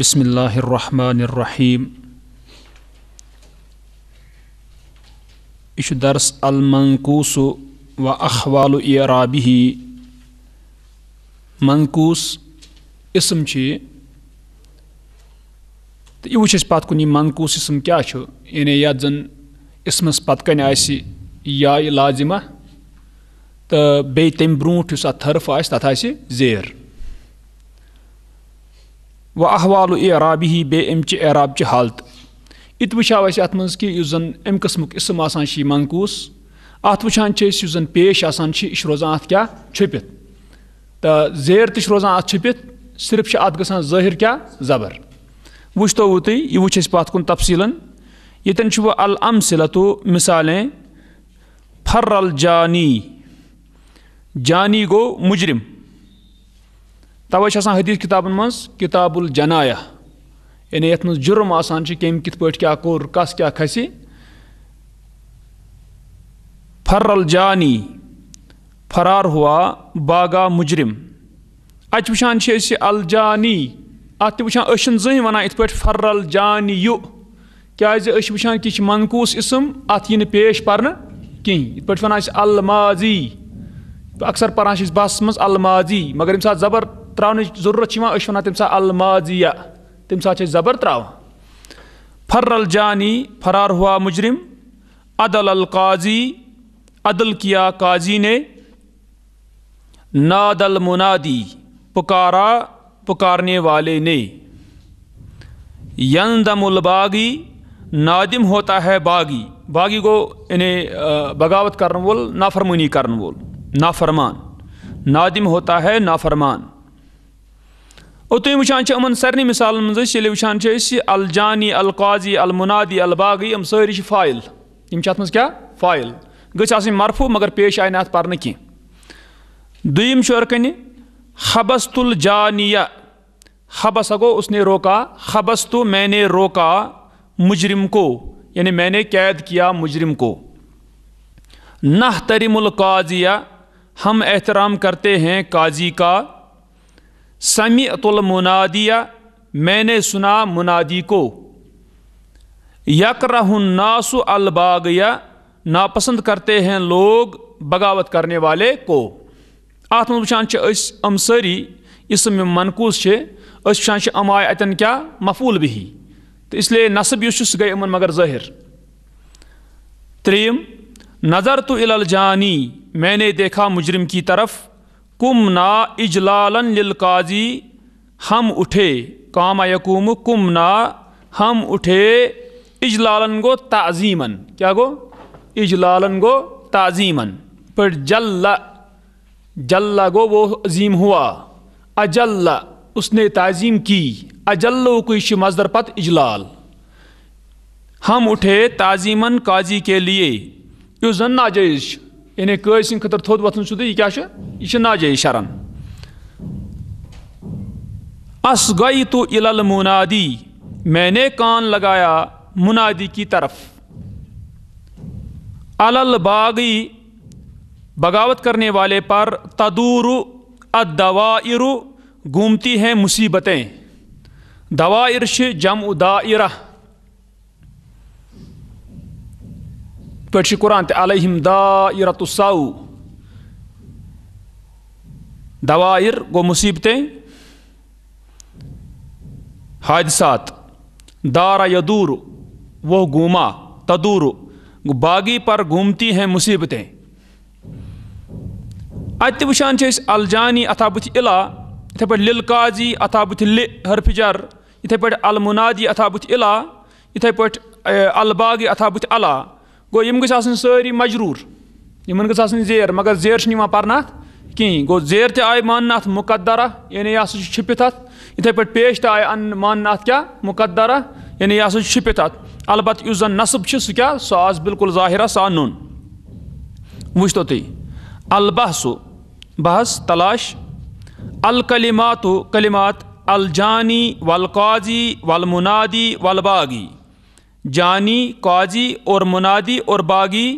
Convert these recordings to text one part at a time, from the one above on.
بسم الله الرحمن الرحيم إيش درس المنكوس وأخوال إعرابه منكوس اسم شيء تي وش وٕچھ اَسہِ پَتہٕ کُن اسم کیٛاہ چھُ یعنی یَتھ زَن اسمَس پَتہٕ کَنہِ آسہِ یا لازِمہ تہٕ بیٚیہِ تَمہِ اس یُس اَتھ حرف آسہِ تَتھ آسہِ زیر व अहवाल एराब ही बे अमच एराब चि हालत इत वो अत मज अम कस्म इसम आसान मनकूस अत वान जन पेश आसान यह रोजान अत क्या छुपित तो जेर त रोजान अत छुपित सिर्फ अत ग जाहिर क्या जबर वो तुम यह वो पत कुन तफसीला यन वह अल सिलतु मिसाले फर्रल जानी जानी गो मुजरम तवे हदीस किताबन मज किताब जनाया यानी ये मज जुर्म आसान कम कित क्या कोर कस क्या खसि फर्रल जानी फरार हुआ बागा मुजरिम अत वुचान अलजानी अत तशान जन वन इत पे फर्रल यु क्या वुचान कि मनकूस इसम अत यी पेश पर् कहीं इत पे अक्सर परान बस मज अल माजी मगर यम जबर تراونٕچ ضروٗرت چھِ یِوان أسۍ چھِ وَنان تَمہِ ساتہٕ المازِیا تَمہِ ساتہٕ چھِ أسۍ زبر ترٛاوان فرل جانی فرار ہوا مُجرِم عدل القاضی عدل کیا قاضی نے ناد المنادی पुकारा पुकारने वाले ने यंदम उलबागी नादिम होता है बागी बागी को इन्हें बगावत करने वोल नाफरमानी करने वोल नाफरमान नादिम होता है नाफरमान और तुम वान सारे मिसाल मज ये अलजानी अलकाजी अलमुनादी अलबागी यम सारी फाइल यम अत क्या फाइल गई मरफू मगर पेश आए ना पर कह दुम अर्कन हबस तुल हबस गो उसने रोका हबस तो मैंने रोका मुजरिम को यानी मैंने कैद किया मुजरिम को नह तरिमुल काजिया हम एहतराम करते हैं काजी का समितुलमनादिया मैंने सुना मुनादी को नासु अलबागया नापसंद करते हैं लोग बगावत करने वाले को अत मज वम सारी इस मनकूस है अम आय अतन क्या मफूल बही तो इसलिए नसब यह गए गई मगर जहिर त्रीम नज़र तो इलल जानी मैंने देखा मुजरिम की तरफ कुम ना इजलालन लिलकाजी हम उठे काम यकुम कुम ना हम उठे इजलालन गो ताज़ीमन क्या गो इजलालन गो ताज़ीमन पर जल्ला जल्ला गो वो अजीम हुआ अजल्ला उसने ताज़ीम की अजल्लो कोई मजदर पत इजलाल हम उठे ताज़ीमन काजी के लिए यो जन नाजायज़ Yani köysin kadar tod vatın suda iki aşı, işi nace işaran. Asgaytu ilal munadi. मैंने कान लगाया मुनादी की तरफ अलल बागी बगावत करने वाले पर तदूर अदवाइर घूमती हैं मुसीबतें दवाइरश जम दायरा پٲٹھۍ چھِ قرآن تہِ علیہم دایرت الساو دوایر گوٚو مُصیٖبتیں حادثات دارا یدور وہ گوما تدور باغی پر گومتی ہیں مصیبتیں اتہِ تہِ وٕچھان چھِ أسۍ الجانی اتھا بٕتھِ اِلا یِتھَے پٲٹھۍ لِل قاضی اتھا بٕتھِ لِ ہرفِجر یِتھَے پٲٹھۍ المُنادی اتھا بٕتھِ اِلا یِتھَے پٲٹھۍ الباغی اتھا بٕتھِ الا गो यम ग सारी मजरूर इन ग जेर मगर जेर पर्न अत कहें गो जेर त आय मान अत मुकदरा यानी यह हस छिपित अत इथे पे पेश त आय मान अत क्या मुकदरा यानी यह हस छिपित अत अलबत् उस जन सह क्या सह आज बिल्कुल जाहिर सह नुन वो तु अलबहसु बहस तलाश अलकलिमात कलिमात अलजानी वलकाजी वलमुनादी वलबागी जानी काजी और मुनादी और बागी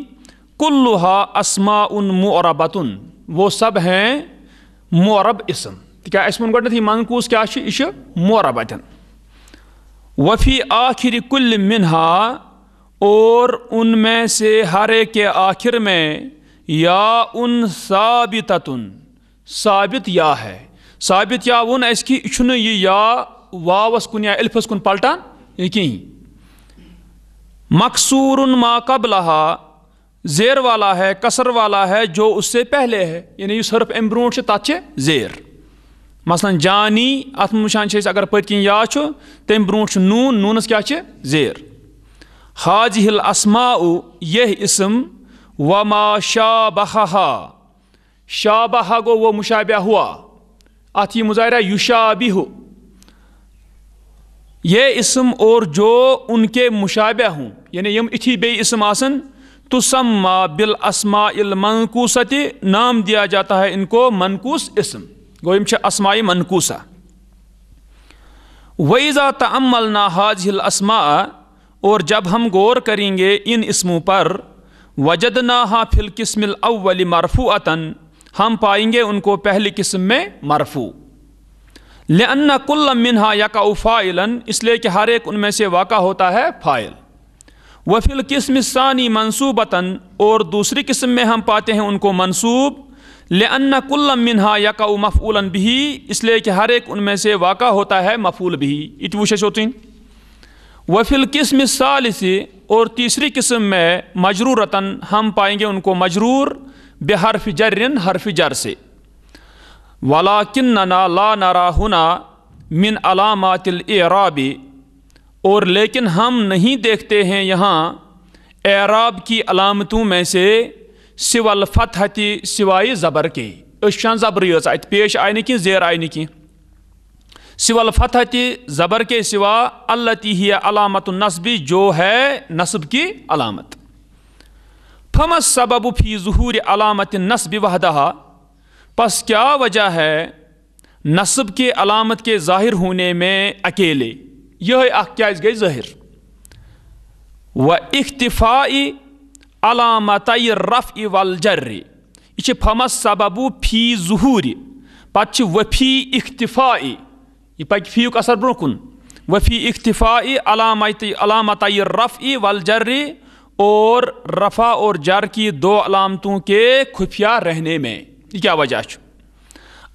कुल्लुहा उन मुरबतुन वो सब हैं मौरब इसम क्या इसमें गोटे मनकूस क्या यह मोरब वफ़ी आखिर कुल मिनहा और उनमें से हर एक के आखिर में या उन साबिततुन साबित या है साबित या उन इसकी यह या वावस कुन या इल्फस कुन पलटान कहीं मकसूर मा कबलहा जेर वाला है कसर वाला है जो उससे पहले है यानी इस हरफ अम ब्रोट तथ जेर मसलन जानी अत वुचान अगर पत कन तम ब्रोट नून नूनस क्या जेर हाज हिल असमा यह इसम वमा शाबहा बहा गो वो मुशाबा हुआ अत यह मुजाहरा बिहु ये इसम और जो उनके मुशाबे हूँ यानी यम इथी बे इसम आसन तो सम्मा बिल असमा मनकूसत नाम दिया जाता है इनको मनकूस इसम गो यम असमाई मनकूसा वईज़ा तमल ना हाजिल असमा और जब हम गौर करेंगे इन इसमों पर वजद ना हा फिल किस्मिल अव्वल मरफू अतन हम पाएंगे उनको पहली किस्म में मरफू लेना कुल्ल मिनहा का उफ़ाइलन इसलिए कि हर एक उनमें से वाक़ होता है फ़ाइल वफिल किस्म सानी मनसूबता और दूसरी किस्म में हम पाते हैं उनको मनसूब लेना कुल्ल मिनहा का मफ़ूल भी इसलिए कि हर एक उनमें से वाक़ होता है मफ़ूल भी वो वोतिन वफिल किस्म सालसी और तीसरी किस्म में मजरूरता हम पाएंगे उनको मजरूर बेहरफ जर्रन हरफ जर से वला किन्ना ला नाराहुना मिन अलामातिल एराबी और लेकिन हम नहीं देखते हैं यहाँ एराब की अलामतों में से सिवल फतहती सिवाय ज़बर के अशान ज़बर यस अत पेश आयन कि जेर आयन कि सिवल फतहती ज़बर के सिवा अल्लती ही अलामत नस्बी जो है नस्ब की अलामत फमस सबब फ़ी जहूर अलामत नस्ब वहदहा बस क्या वजह है नस्ब के अलामत के ज़ाहिर होने में अकेले यह इस गई जहिर व इख्तफाई अलामत रफ़ वलजर्र यह फमस सबबू फी जहूर पे वफ़ी इख्तफाई यह पक फी असर ब्रोह कुन वफ़ी इख्तफाई अलामत अलामत रफ़ वलजर्र और रफ़ा और जर की दो अलामतों के खुफिया रहने में ये क्या वजह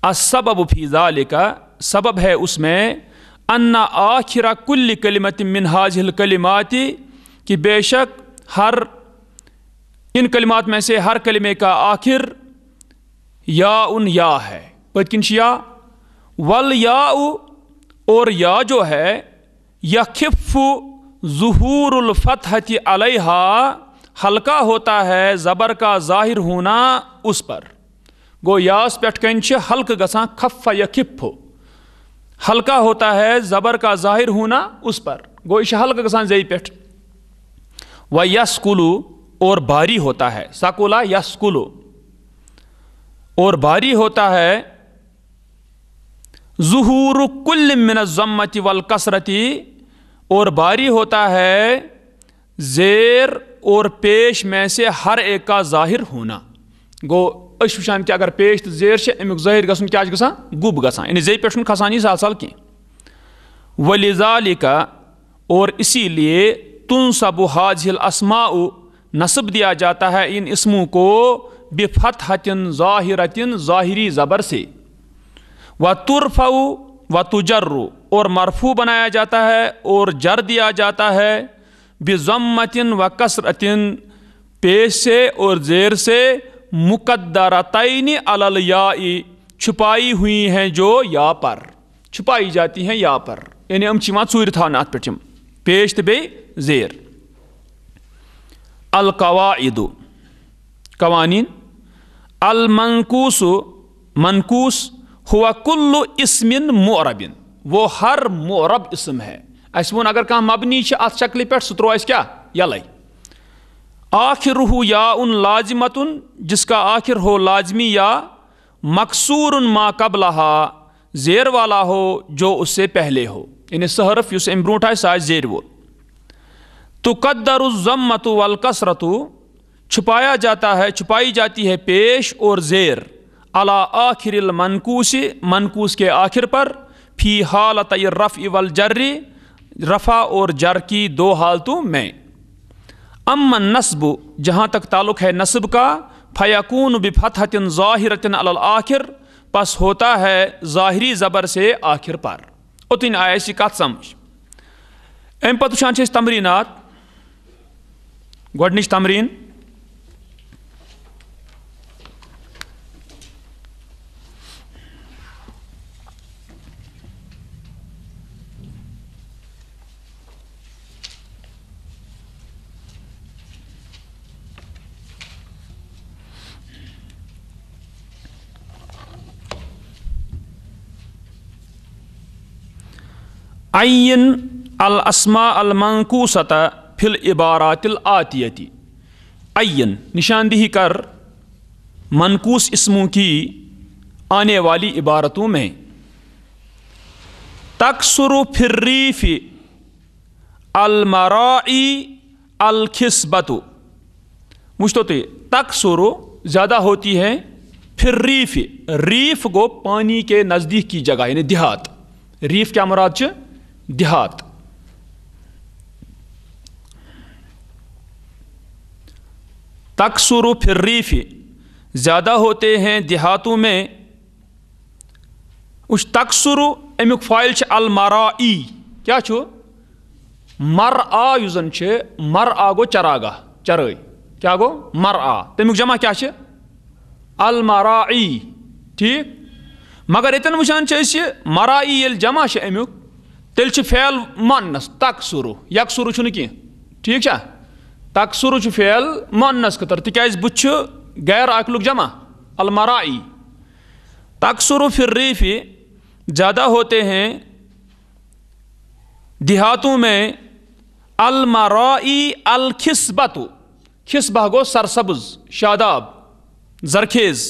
असबब फ़ीज़ा लिका सबब है उसमें अन्ना आखिर कुल कलमत मिन हाजिल कलिमाती कि बेशक हर इन कलिमात में से हर कलिमे का आखिर या उन या है पतकिन या वल या उ और या जो है यखिफ ज़हूरफ़तहत अलहा हल्का होता है ज़बर का ज़ाहिर होना उस पर गो यास पेठ कन हल्क गसा खफ या खिफ हल्का होता है ज़बर का जाहिर होना उस पर गो यह हल्क गसा जई पेठ व यसकुलू और भारी होता है सकुला यसकुलू और भारी होता है जहूर कुल मिनजम्मति वल कसरती और भारी होता है जेर और पेश में से हर एक का जाहिर होना गो अन कि अगर पेश तो जेर से अमुक जहिर गसन क्या गसान गुब गसान यानी जे पे खसान यह साल कह वलिजालिका और इसीलिए तुन सब हाजिल असमा नस्ब दिया जाता है इन इसमों को हतिन ज़ाहिरतिन ज़ाहिरी ज़बर से व तुरफ़ाऊ व तुजर्रु और मरफू बनाया जाता है और जर दिया जाता है बेजमतिन व कसरतिन पेश से और जेर से मुकद्दरतन अलल या छुपाई हुई हैं जो या पर छुपाई जाती हैं या पर यानी हम चूर थान अत पे पेश तो बेर जेर अलकवाद कवानीन अलमनकूस मनकूस हुआ कुल्लु इसमिन मोरबिन वो हर मोरब इसम है अस वो अगर कह मबनी अत शक्ल पे सो त्रो क्या यलै आखिर हो या उन लाजमतन जिसका आखिर हो लाजमी या मकसूर मा कबला जेर वाला हो जो उससे पहले हो यानी सहरफ उस अम ब्रोट साज जेर वो तो कद्दरुजम्मत वलकसरतु छुपाया जाता है छुपाई जाती है पेश और जेर अला आखिर मनकूस मनकूस के आखिर पर फी हालत रफ़ इवल जर्री रफ़ा और जर की दो हालतों में अमन नस्ब जहाँ तक ताल्लुक है नस्ब का फ़याकून बफ़तहतिन ज़ाहिरतिन आखिर पस होता है ज़ाहरी ज़बर से आखिर पर उतन आए यह कत समझ अम पे तमरीनात गोडनिच तमरीन अन अल असमा अलमनकूसत फिल इबारातिल आतियति अन निशानदेही कर मनकूस इसमों की आने वाली इबारतों में तकसर फिर्रीफ अलमराई अलखिसबत मुझ तो तकसर ज़्यादा होती है फिर रीफ रीफ गो पानी के नज़दीक की जगह यानी देहात रीफ क्या मुराद देहात तकसुरु फिर रीफ़ी ज़्यादा होते हैं देहातों में उस तकसुरु अमुक फाइल अलमारा ई क्या छु? मर आ युजन मर आ गो चरागा चरय क्या गो मर आ तमुक जमा क्या अलमारा ई ठीक मगर यन वचान मरा ई जमा अमुक तेल फेल मानस तक सुरु यक सुरु कह ठीक तक सुरु फेल मानस खतर तिक बह गैर अकलुक जमा अलमराई तक सुरु फिर रीफी ज़्यादा होते हैं देहातों में अलमराई अलखिसबत खिसबह गो सरसब्ज शादाब जरखेज़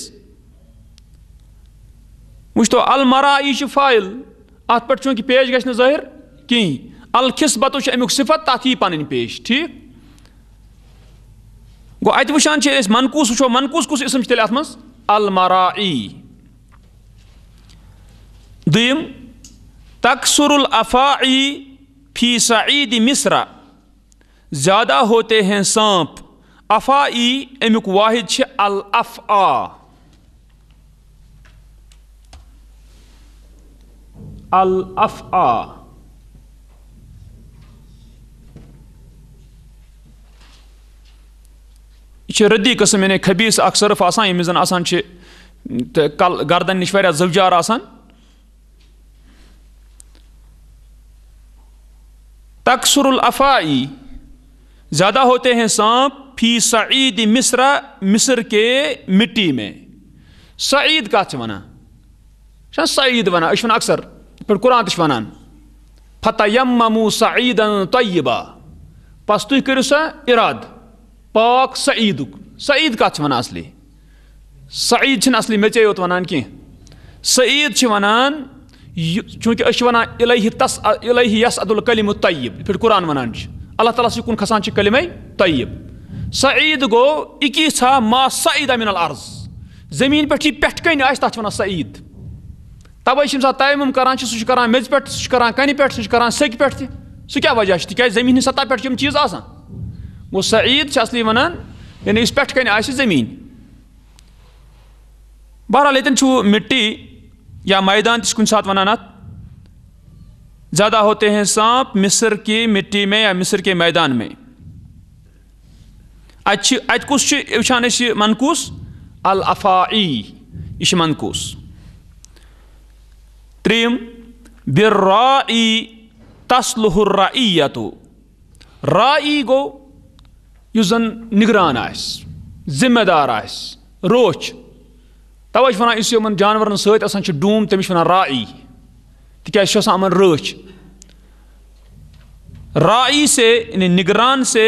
वो तो अलमराई फाइल अत पे चूंकि पेश गह जाहिर कहीं अलखिसबत अमुक सिफत तथ य पन पेश ठीक गो अत वुशान मनकूस वो मनकूस कस इसम तेल अत अलमराई दम तकसर अफाई फी सईद मिस्र ज़्यादा होते हैं सांप अफाई अमुक वाहिद all of uh Al afa यह रदी कस्म यानी खबीस अख सर्फ आसान ये जन आसान कल गर्दन नश वह जवजार आसान तकसर अफाई ज़्यादा होते हैं सांप फी सईद मिस्र मिस्र के मिट्टी में सईद का वन सईद वन अक्सर پٲٹھۍ قرآن تہِ چھُ وَنان فتح مموٗ سا عیٖدن طیبہ پس تُہۍ کٔرِو سا اِرادٕ پاک سعیٖدُک سعیٖد کَتھ چھِ وَنان اَصلی سعیٖد چھِنہٕ اَصلی مےٚ ژے یوت وَنان کینٛہہ سعیٖد چھِ وَنان چوٗنٛکہِ أسۍ چھِ وَنان اِلہی تس اِلہی یس عدُل کلِم طیب یِتھ پٲٹھۍ قرآن وَنان چھِ اللہ تعالیٰ سٕے کُن کھسان چھِ کلِمے طیب سعیٖد گوٚو اِکی ژھا ما سعیٖد امِن العرض زٔمیٖن پٮ۪ٹھ یہِ پٮ۪ٹھ کَنۍ آسہِ تَتھ چھِ وَنان سعیٖد तवे सा तयम करान सह मेज पे सह करान कन पे सह सक पे सह क्या वजह तिक जमीन सतह पे चीज आ गो सईद असली वनान यानी इस पे कन आमीन बहरहाल ये मिट्टी या मैदान तुन सात वनान ज़्यादा होते हैं सांप मिस्र के मिट्टी में या मिस्र के मैदान में अच्छी अत कुछ वान मनकूस अल अफाई यह मनकूस त्रिम बिर्राई तस्लुहुर तो राई गो यस जन निगरान जिम्मेदार रोच तवे वन इस इन जानवर सतान डूम तमिस वन राई तिकान रच राई से निगरान से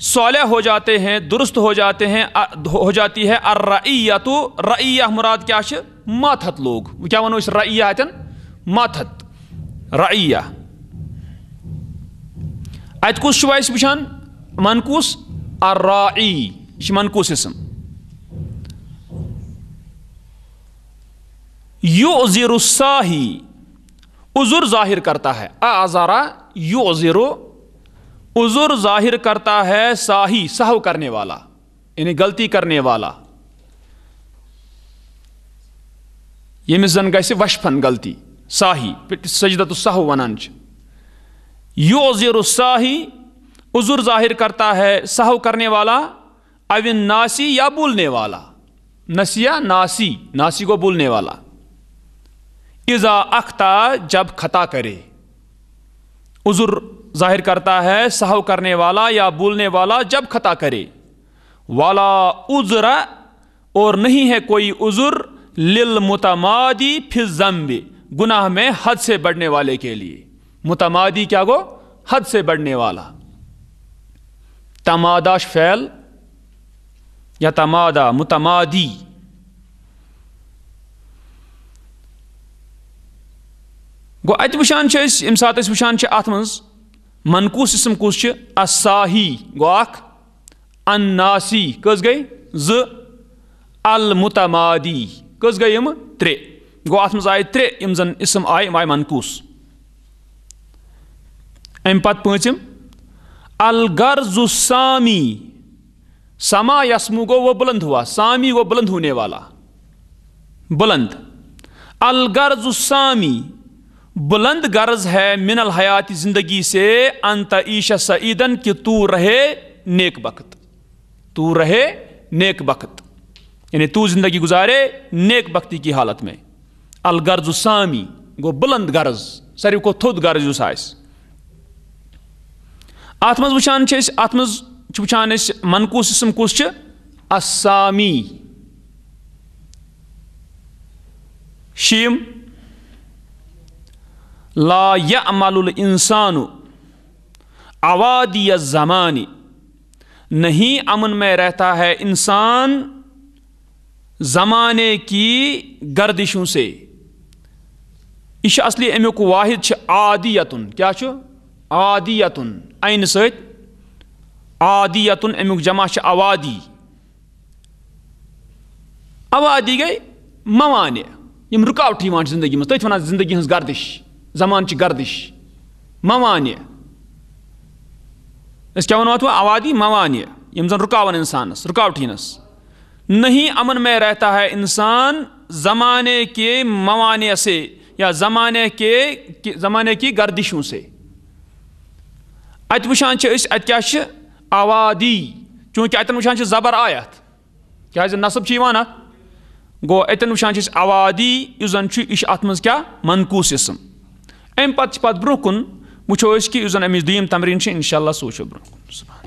सोलह हो जाते हैं दुरुस्त हो जाते हैं हो जाती है अर रईया तो रईया मुराद क्या माथत लोग क्या वनो रईया अतन माथत रईया अत कुस वचान मनकूस अर राई मनकूस इसम युजिर साही उजुर जाहिर करता है आजारा युजिरु उजुर जाहिर करता है साही सहव करने वाला यानी गलती करने वाला यमिस जन गए वशफन गलती साही सजदत सह वनान युजिर साही उजुर जाहिर करता है सहव करने वाला अविन नासी या बोलने वाला नसिया नासी नासी को बोलने वाला इज़ा अख्ता जब खता करे उजुर जाहिर करता है सहव करने वाला या बोलने वाला जब खता करे वाला उजरा और नहीं है कोई उजुर लिल मुतमादी फिर जम्बे गुनाह में हद से बढ़ने वाले के लिए मुतमादी क्या गो हद से बढ़ने वाला तमादाश फैल या तमादा मुतमादी गो अत अम सात वुशान अ मन इसम कूस असाह गो अख अन्नासी कस गई ज कस गई यम त्रे गो अत मज आये त्रे जन इसम आये यम मनकूस अम पत पांचम अलगर्जु सामी समा यसमु गो वो बुलंद हुआ सामी गो बुलंद होने वाला बुलंद अलगर्जु सामी बुलंद गर्ज है मिनल हयात ज़िंदगी से ईशा सईदन कि तू रहे नेक वक्त तू रहे नेक वक्त यानी तू ज़िंदगी गुजारे नेक बख्ती की हालत में अलगर्ज सामी गो बुलंद गर्ज सारे को थोद गर्ज उस अत मज वुचान अत मज मनकूस इसम कुस असामी शीम ला यमल इंसान आवादी ज़मानी नहीं अमन में रहता है इंसान ज़माने की गर्दिशों से यह असली अमुक वाहिद आदियतुन क्या आदियतुन ऐन सदियतुन अमुक जमा आवादी आवादी गई मवान यम रुकावट जिंदगी मज तथ तो जिंदगी हज गर्दिश زمان گردش موانع اس کیا ونو آوادی मवान یم زن رکاون انسانس رکاوٹ नहीं अमन में रहता है इंसान ज़माने के मवाने से या ज़माने के ज़माने की गर्दिशों से अत वुशान अत क्या आवादी चूंकि अतन वुशान ज़बर आयत क्या नसब अत गो अतन वुशान आवादी इस जन अत मज क्या मनकूस इसम Əmə patçı pat brokun, bu çoğuşki üzən əmiz düyüm təmrin üçün inşallah su uçu brokun. Subhanallah.